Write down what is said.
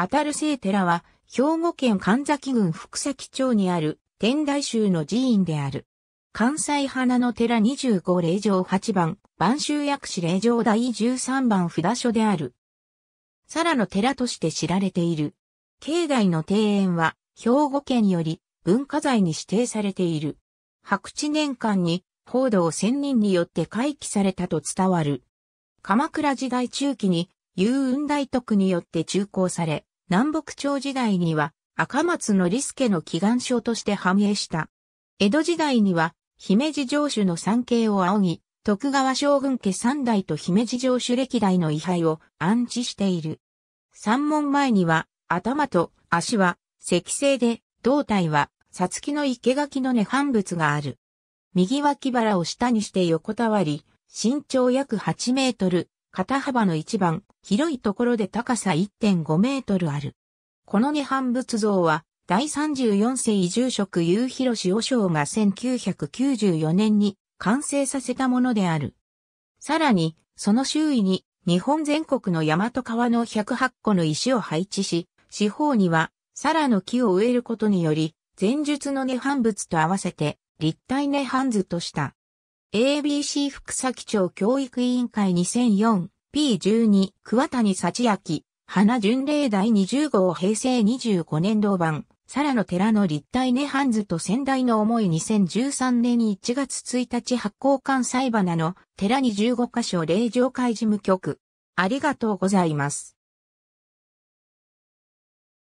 アタル聖寺は、兵庫県神崎郡福崎町にある、天台宗の寺院である。関西花の寺25霊場8番、晩州薬師霊場第13番札所である。さらの寺として知られている。境内の庭園は、兵庫県より文化財に指定されている。白地年間に、報道千人によって回帰されたと伝わる。鎌倉時代中期に遊雲大徳によって中興され、南北朝時代には赤松の利助の祈願書として繁栄した。江戸時代には、姫路城主の参詣を仰ぎ、徳川将軍家三代と姫路城主歴代の位牌を安置している。三門前には、頭と足は石製で、胴体は、さつきの生垣の根半仏がある。右脇腹を下にして横たわり、身長約8メートル、肩幅の一番、広いところで高さ1.5メートルある。この涅槃仏像は、第34世移住職優広氏和尚が1994年に完成させたものである。さらに、その周囲に日本全国の大和川の108個の石を配置し、四方には、サラの木を植えることにより、前述の涅槃仏と合わせて、立体涅槃図とした。ABC 福崎町教育委員会2004 P12 桑谷幸明、花巡礼第20号平成25年同版、サラの寺の立体ネハンズと先代の思い2013年1月1日発行館裁花の寺に15箇所霊場会事務局。ありがとうございます。